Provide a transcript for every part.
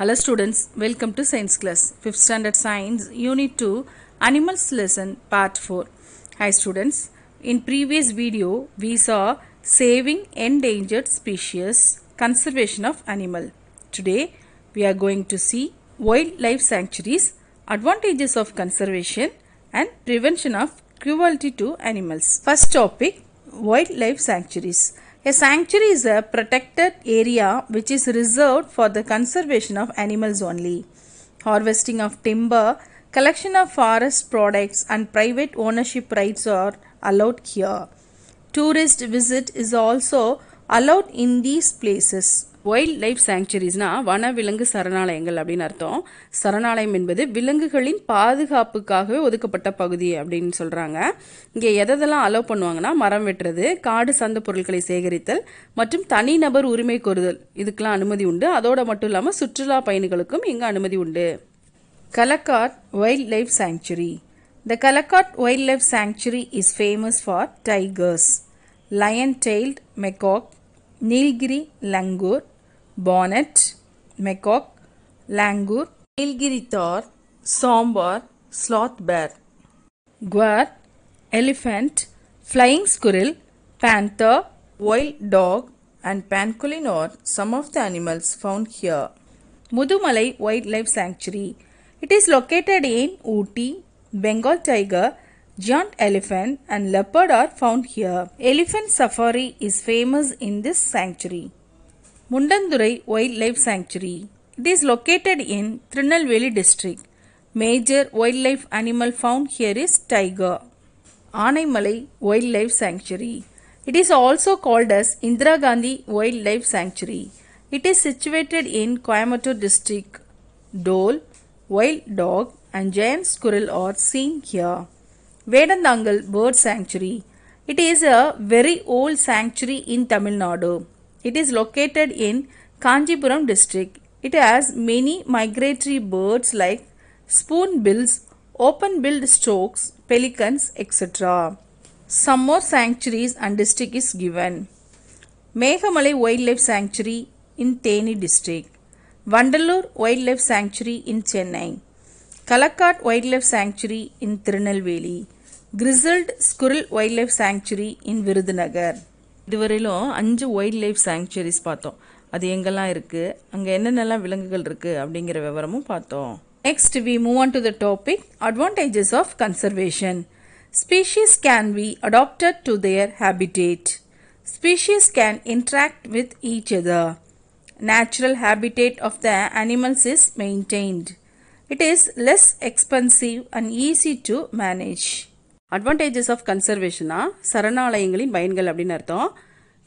Hello students, welcome to science class. 5th standard science unit 2 animals lesson part 4. Hi students, in previous video we saw saving endangered species, conservation of animal. Today we are going to see wildlife sanctuaries, advantages of conservation and prevention of cruelty to animals. First topic wildlife sanctuaries. A sanctuary is a protected area which is reserved for the conservation of animals only. Harvesting of timber, collection of forest products, and private ownership rights are allowed here. Tourist visit is also allowed in these places. Wild life சாங்சுரிஸ்னா வனவிலங்கு சரணாலயங்கள் அப்படின்னு அர்த்தம் சரணாலயம் என்பது விலங்குகளின் பாதுகாப்புக்காகவே ஒதுக்கப்பட்ட பகுதி அப்படின்னு சொல்கிறாங்க இங்கே எதெல்லாம் அலோவ் பண்ணுவாங்கன்னா மரம் வெட்டுறது காடு சார்ந்த பொருட்களை சேகரித்தல் மற்றும் தனிநபர் உரிமை கோருதல் இதுக்கெல்லாம் அனுமதி உண்டு அதோடு மட்டும் இல்லாமல் சுற்றுலா பயணிகளுக்கும் இங்கே அனுமதி உண்டு Kalakkad wild life sanctuary the Kalakkad wild life sanctuary is famous for tigers lion tailed macaque Nilgiri langur bonnet, macaque, langur, nilgiritar, sombar, sloth bear, guar, elephant, flying squirrel, panther, wild dog, and pancolin are some of the animals found here. Mudumalai Wildlife Sanctuary. It is located in Ooty, Bengal tiger, giant elephant and leopard are found here. Elephant safari is famous in this sanctuary. Mundandurai Wildlife Sanctuary. It is located in Trinalveli district. Major wildlife animal found here is tiger. Anaimalai Wildlife Sanctuary. It is also called as Indira Gandhi Wildlife Sanctuary. It is situated in Coimbatore district. Dole, wild dog and giant squirrel are seen here. Vedandangal Bird Sanctuary. It is a very old sanctuary in Tamil Nadu. It is located in Kanjipuram district. It has many migratory birds like spoonbills, open-billed storks, pelicans, etc. Some more sanctuaries and district is given. Meghamalai Wildlife Sanctuary in Teni district. Vandalur Wildlife Sanctuary in Chennai. Kalakad Wildlife Sanctuary in Tirunelveli. Grizzled Squirrel Wildlife Sanctuary in Virudhunagar. இதுவரையிலும் அஞ்சு wild life sanctuaries பார்த்தோம் அது எங்கெல்லாம் இருக்குது அங்கே என்னென்னலாம் விலங்குகள் இருக்குது அப்படிங்கிற விவரமும் பார்த்தோம் next we move on to the topic advantages of conservation species can be adapted to their habitat species can interact with each other natural habitat of the animals is maintained it is less expensive and easy to manage advantages of கன்சர்வேஷனா சரணாலயங்களின் பயன்கள் அப்படின்னு அர்த்தம்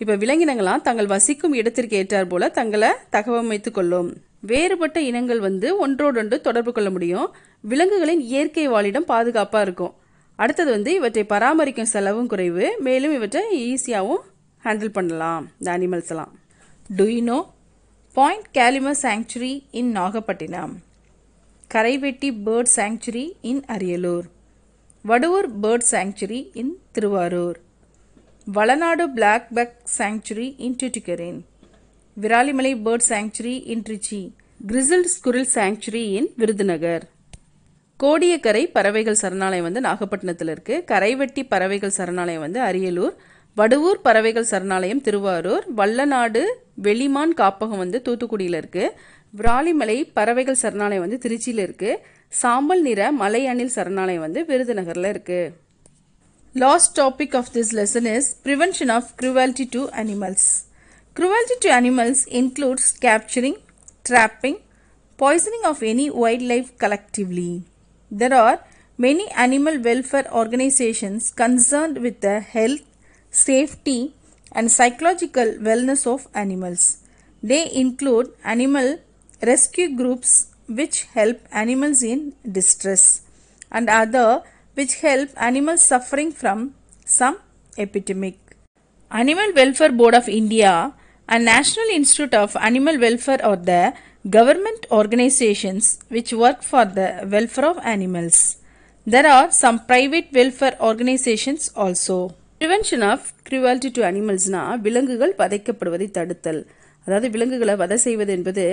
இப்போ விலங்கினங்களாம் தங்கள் வசிக்கும் இடத்திற்கு ஏற்றார் போல தங்களை தகவமைத்து கொள்ளும் வேறுபட்ட இனங்கள் வந்து ஒன்றோடொன்று தொடர்பு கொள்ள முடியும் விலங்குகளின் இயற்கை வாழிடம் பாதுகாப்பாக இருக்கும் அடுத்தது வந்து இவற்றை பராமரிக்கும் செலவும் குறைவு மேலும் இவற்றை ஈஸியாகவும் ஹேண்டில் பண்ணலாம் இந்த அனிமல்ஸ் எல்லாம் do you know point Calimere sanctuary in Nagapattinam Karaivetti bird sanctuary in Ariyalur Vaduvoor bird sanctuary in Thiruvarur Vallanadu black buck sanctuary in Tuticorin Viralimalai bird sanctuary in Trichy grizzled squirrel sanctuary in Virudhunagar Kodiakkarai பறவைகள் சரணாலயம் வந்து நாகப்பட்டினத்தில் இருக்குது கரைவெட்டி பறவைகள் சரணாலயம் வந்து அரியலூர் வடுவூர் பறவைகள் சரணாலயம் திருவாரூர் வல்லநாடு வெளிமான் காப்பகம் வந்து தூத்துக்குடியில் இருக்குது விராலிமலை பறவைகள் சரணாலயம் வந்து திருச்சியில் இருக்குது சாம்பல் நிற மலை அணில் சரணாலயம் வந்து விருதுநகரில் இருக்குது last topic of this lesson is prevention of cruelty to animals Cruelty to animals includes capturing, trapping poisoning of any wildlife life collectively are are animal welfare organizations concerned with the health safety and psychological wellness of animals. They include animal rescue groups which help animals in distress and other which help animals suffering from some epidemic. Animal Welfare Board of India and National Institute of Animal Welfare are the government organizations which work for the welfare of animals. There are some private welfare organizations also. Prevention of cruelty to அனிமல்ஸ்னால் விலங்குகள் வதைக்கப்படுவதை தடுத்தல் அதாவது விலங்குகளை வதை செய்வது என்பது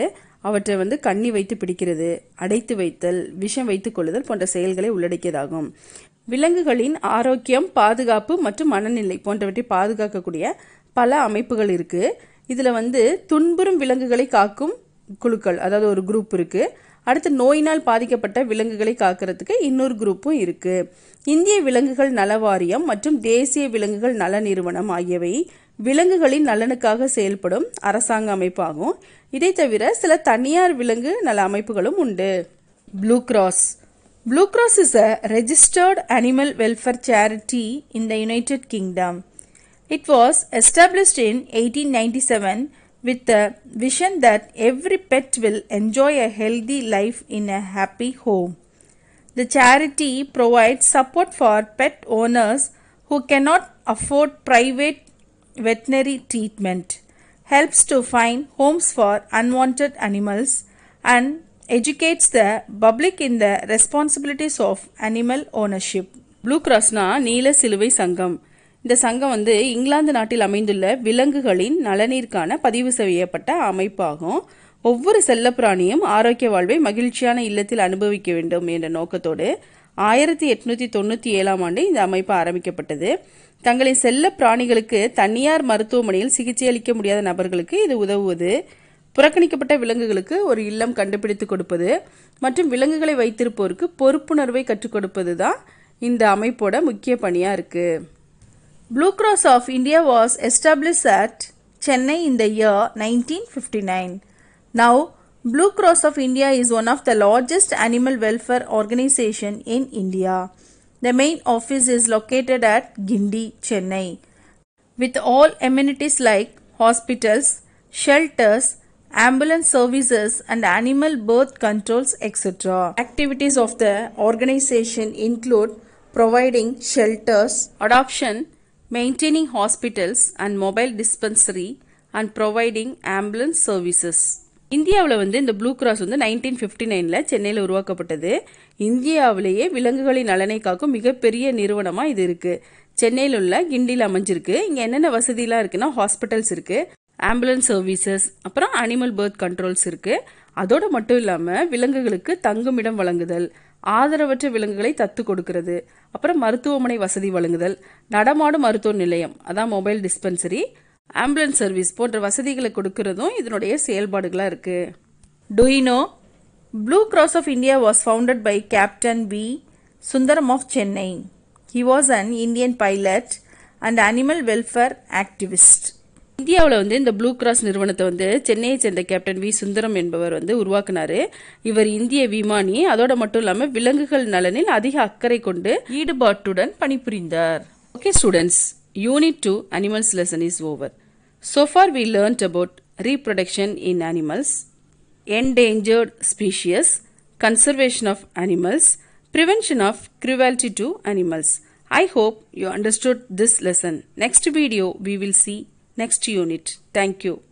அவற்றை வந்து கண்ணி வைத்து பிடிக்கிறது அடைத்து வைத்தல் விஷம் வைத்து கொள்ளுதல் போன்ற செயல்களை உள்ளடக்கியதாகும் விலங்குகளின் ஆரோக்கியம் பாதுகாப்பு மற்றும் மனநிலை போன்றவற்றை பாதுகாக்கக்கூடிய பல அமைப்புகள் இருக்குது இதில் வந்து துன்புறும் விலங்குகளை காக்கும் குழுக்கள் அதாவது ஒரு குரூப் இருக்குது அடுத்து நோயினால் பாதிக்கப்பட்ட விலங்குகளை காக்கிறதுக்கு இன்னொரு குரூப்பும் இருக்குது இந்திய விலங்குகள் நல வாரியம் மற்றும் தேசிய விலங்குகள் நல நிறுவனம் ஆகியவை விலங்குகளின் நலனுக்காக செயல்படும் அரசாங்க அமைப்பாகும் இதை தவிர சில தனியார் விலங்கு நல அமைப்புகளும் உண்டு blue cross blue cross is a registered animal welfare charity in the United Kingdom it was established in eighteen ninety seven with the vision that every pet will enjoy a healthy life in a happy home. The charity provides support for pet owners who cannot afford private veterinary treatment, helps to find homes for unwanted animals, and educates the public in the responsibilities of animal ownership. Blue Krasna Neela Silvai Sangam இந்த சங்கம் வந்து இங்கிலாந்து நாட்டில் அமைந்துள்ள விலங்குகளின் நலனிற்கான பதிவு செய்யப்பட்ட அமைப்பாகும் ஒவ்வொரு செல்லப்பிராணியும் ஆரோக்கிய வாழ்வை மகிழ்ச்சியான இல்லத்தில் அனுபவிக்க வேண்டும் என்ற நோக்கத்தோடு ஆயிரத்தி எட்நூத்தி தொண்ணூற்றி ஏழாம் ஆண்டு இந்த அமைப்பு ஆரம்பிக்கப்பட்டது தங்களின் செல்ல பிராணிகளுக்கு தனியார் மருத்துவமனையில் சிகிச்சை அளிக்க முடியாத நபர்களுக்கு இது உதவுவது புறக்கணிக்கப்பட்ட விலங்குகளுக்கு ஒரு இல்லம் கண்டுபிடித்து கொடுப்பது மற்றும் விலங்குகளை வைத்திருப்போருக்கு பொறுப்புணர்வை கற்றுக் கொடுப்பது தான் இந்த அமைப்போட முக்கிய பணியாக இருக்குது Blue Cross of India was established at Chennai in the year 1959. Now, Blue Cross of India is one of the largest animal welfare organization in India. The main office is located at Gindi, Chennai, with all amenities like hospitals, shelters, ambulance services and animal birth controls etc. Activities of the organization include providing shelters, adoption, maintaining hospitals and mobile dispensary and providing ambulance services. இந்தியாவில் வந்து இந்த blue cross வந்து nineteen fifty நைனில் சென்னையில் உருவாக்கப்பட்டது இந்தியாவிலேயே விலங்குகளின் நலனை காக்கும் மிகப்பெரிய நிறுவனமாக இது இருக்குது சென்னையில் உள்ள கிண்டியில் அமைஞ்சிருக்கு இங்கே என்னென்ன வசதிலாம் இருக்குன்னா ஹாஸ்பிட்டல்ஸ் இருக்குது ஆம்புலன்ஸ் சர்வீசஸ் அப்புறம் அனிமல் பேர்த் கண்ட்ரோல்ஸ் இருக்குது அதோடு மட்டும் இல்லாமல் விலங்குகளுக்கு தங்குமிடம் வழங்குதல் ஆதரவற்ற விலங்குகளை தத்து கொடுக்கிறது அப்புறம் மருத்துவமனை வசதி வழங்குதல் நடமாடும் மருத்துவ நிலையம் அதான் மொபைல் டிஸ்பென்சரி ஆம்புலன்ஸ் சர்வீஸ் போன்ற வசதிகளை கொடுக்கறதும் இதனுடைய செயல்பாடுகளாக இருக்குது do you know blue cross of India was founded by captain P Sundaram of Chennai he was an Indian pilot and animal welfare activist இந்தியாவில் வந்து இந்த ப்ளூ கிராஸ் நிறுவனத்தை வந்து சென்னையை சேர்ந்த கேப்டன் வி சுந்தரம் என்பவர் வந்து உருவாக்குனாரு இவர் இந்திய விமானி அதோட மட்டும் இல்லாமல் விலங்குகள் நலனில் அதிக அக்கறை கொண்டு ஈடுபாட்டுடன் பணிபுரிந்தார் okay students unit two animals lesson is over so far we learned about reproduction in animals endangered species conservation of animals prevention of cruelty to animals I hope you understood this lesson next video we will see next unit. Thank you.